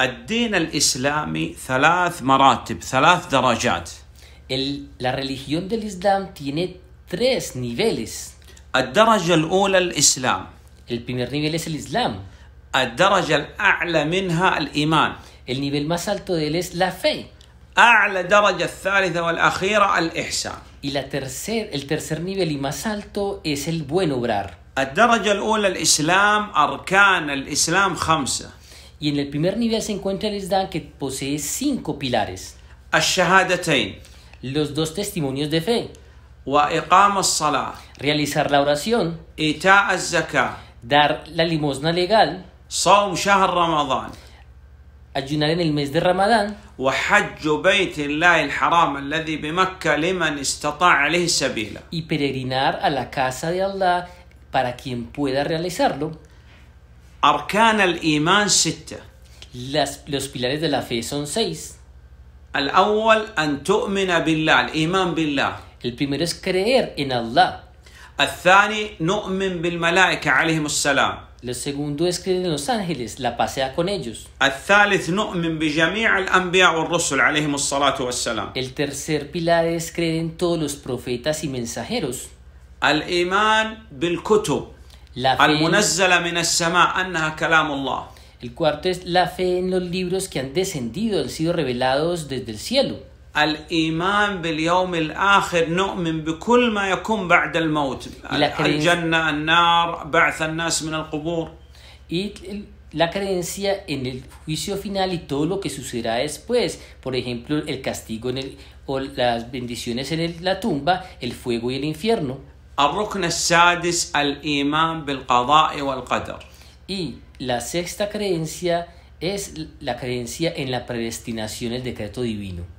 الدين الإسلامي ثلاث مراتب ثلاث درجات El, la religión del Islam tiene tres niveles. الدرجة الأولى الإسلام El primer nivel es el Islam. الدرجة الأعلى منها الإيمان El nivel más alto de él es la fe. أعلى درجة الثالثة والأخيرة الإحسان Y la tercer, el tercer nivel y más alto es el buen obrar. الدرجة الأولى الإسلام أركان الإسلام خمسة. Y en el primer nivel se encuentra el Islam que posee cinco pilares. Los dos testimonios de fe. Realizar la oración. Dar la limosna legal. Ayunar en el mes de Ramadán. Y peregrinar a la casa de Allah para quien pueda realizarlo. أركان Las, los pilares de la fe son seis. El primero es creer en Allah. El segundo es creer en los ángeles, la pasea con ellos. El tercer pilar es creer en todos los profetas y mensajeros. الإيمان بالكتب la fe El cuarto es la fe en los libros que han descendido, han sido revelados desde el cielo. Y la creencia en el juicio final y todo lo que sucederá después, por ejemplo, el castigo en el, o las bendiciones en la tumba, el fuego y el infierno. Y la sexta creencia es la creencia en la predestinación, del decreto divino.